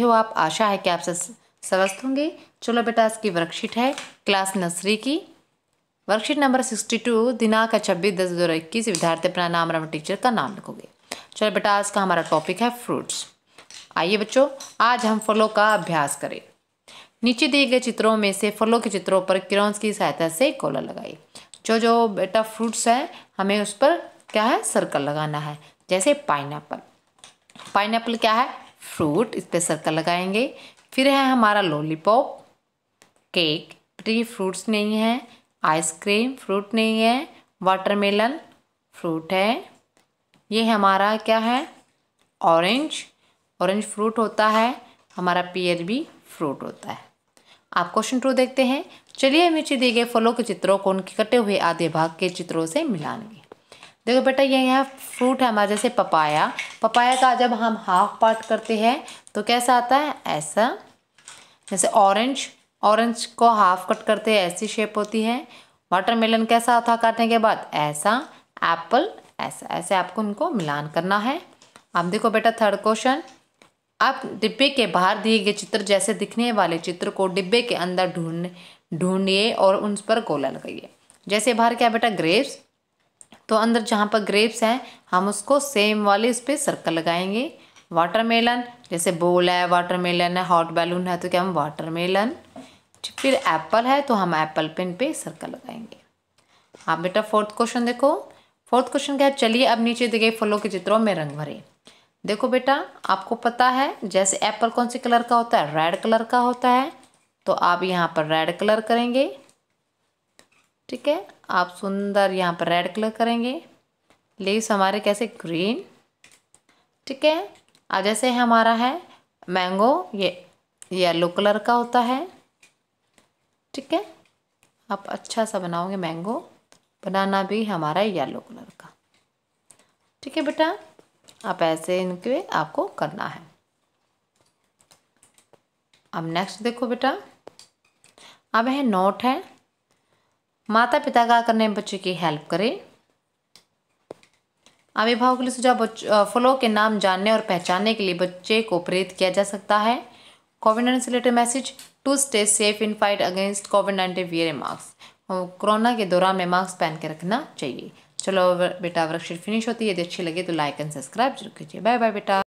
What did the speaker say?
सकते हो आप आशा है कि आप स्वस्थ होंगे चलो बेटा इसकी वर्कशीट है क्लास नर्सरी की वर्कशीट नंबर सिक्सटी टू दिनांक छब्बीस दस दो हज़ार इक्कीस विद्यार्थी अपना नाम राम टीचर का नाम लिखोगे चलो बेटा आज का हमारा टॉपिक है फ्रूट्स आइए बच्चों आज हम फलों का अभ्यास करें नीचे दिए गए चित्रों में से फलों के चित्रों पर किरौंस की सहायता से कॉलर लगाइए जो जो बेटा फ्रूट्स हैं हमें उस पर क्या है सर्कल लगाना है जैसे पाइनएप्पल पाइनएप्पल क्या है फ्रूट इस पर सर्कल लगाएंगे फिर है हमारा लॉलीपॉप केक ट्री फ्रूट्स नहीं है आइसक्रीम फ्रूट नहीं है वाटरमेलन फ्रूट है ये हमारा क्या है ऑरेंज ऑरेंज फ्रूट होता है हमारा पियर भी फ्रूट होता है आप क्वेश्चन टू देखते हैं चलिए हम नीचे दिए गए फलों के चित्रों को उनके कटे हुए आधे भाग के चित्रों से मिलाएंगे देखो बेटा ये यहाँ फ्रूट है हमारे जैसे पपाया पपाया का जब हम हाफ पार्ट करते हैं तो कैसा आता है ऐसा जैसे ऑरेंज ऑरेंज को हाफ कट करते हैं ऐसी शेप होती है वाटरमेलन कैसा होता काटने के बाद ऐसा एप्पल ऐसा ऐसे आपको उनको मिलान करना है अब देखो बेटा थर्ड क्वेश्चन आप डिब्बे के बाहर दिए गए चित्र जैसे दिखने वाले चित्र को डिब्बे के अंदर ढूंढ ढूंढिए और उन पर गोला लगाइए जैसे बाहर क्या बेटा ग्रेप्स तो अंदर जहाँ पर ग्रेप्स हैं हम उसको सेम वाले उस पर सर्कल लगाएंगे वाटरमेलन जैसे बोल है वाटरमेलन है हॉट बैलून है तो क्या हम वाटरमेलन फिर एप्पल है तो हम एप्पल पेन पे सर्कल लगाएंगे आप हाँ बेटा फोर्थ क्वेश्चन देखो फोर्थ क्वेश्चन क्या है चलिए अब नीचे दिए गए फलों के चित्रों में रंग भरे देखो बेटा आपको पता है जैसे एप्पल कौन से कलर का होता है रेड कलर का होता है तो आप यहाँ पर रेड कलर करेंगे ठीक है आप सुंदर यहाँ पर रेड कलर करेंगे लीव्स हमारे कैसे ग्रीन ठीक है अब जैसे हमारा है मैंगो ये येलो कलर का होता है ठीक है आप अच्छा सा बनाओगे मैंगो बनाना भी हमारा येलो कलर का ठीक है बेटा आप ऐसे इनके आपको करना है अब नेक्स्ट देखो बेटा अब है नोट है माता पिता का करने में बच्चे की हेल्प करें अभिभावक के लिए सुझाव फलों के नाम जानने और पहचानने के लिए बच्चे को प्रेरित किया जा सकता है कोविड नाइन्टीन से related message to stay safe in fight against COVID nineteen wear mask corona के दौरान में मास्क पहन के रखना चाहिए चलो बेटा वर्कशीट फिनिश होती है यदि अच्छी लगे तो लाइक एंड सब्सक्राइब जरूर कीजिए बाय बाय बेटा